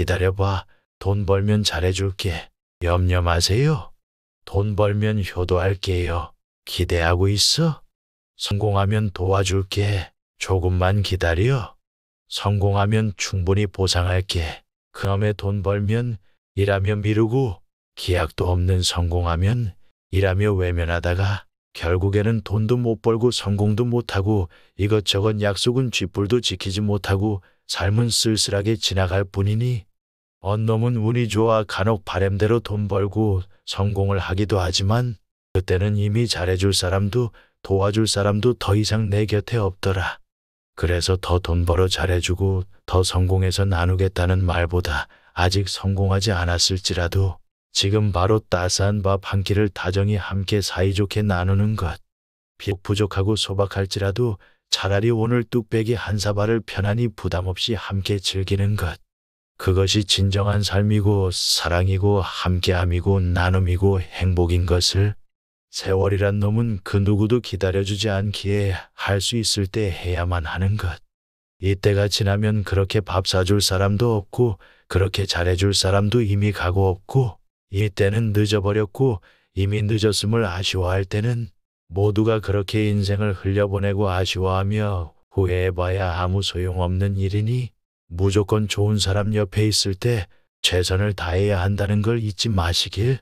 기다려봐. 돈 벌면 잘해줄게. 염려 마세요. 돈 벌면 효도할게요. 기대하고 있어. 성공하면 도와줄게. 조금만 기다려. 성공하면 충분히 보상할게. 그놈의 돈 벌면 일하며 미루고 기약도 없는 성공하면 일하며 외면하다가 결국에는 돈도 못 벌고 성공도 못하고 이것저것 약속은 쥐뿔도 지키지 못하고 삶은 쓸쓸하게 지나갈 뿐이니 언놈은 운이 좋아 간혹 바램대로 돈 벌고 성공을 하기도 하지만 그때는 이미 잘해줄 사람도 도와줄 사람도 더 이상 내 곁에 없더라. 그래서 더 돈 벌어 잘해주고 더 성공해서 나누겠다는 말보다 아직 성공하지 않았을지라도 지금 바로 따스한 밥 한 끼를 다정히 함께 사이좋게 나누는 것. 비록 부족하고 소박할지라도 차라리 오늘 뚝배기 한 사발을 편안히 부담 없이 함께 즐기는 것. 그것이 진정한 삶이고 사랑이고 함께함이고 나눔이고 행복인 것을 세월이란 놈은 그 누구도 기다려주지 않기에 할 수 있을 때 해야만 하는 것. 이때가 지나면 그렇게 밥 사줄 사람도 없고 그렇게 잘해줄 사람도 이미 가고 없고 이때는 늦어버렸고 이미 늦었음을 아쉬워할 때는 모두가 그렇게 인생을 흘려보내고 아쉬워하며 후회해봐야 아무 소용없는 일이니 무조건 좋은 사람 옆에 있을 때 최선을 다해야 한다는 걸 잊지 마시길.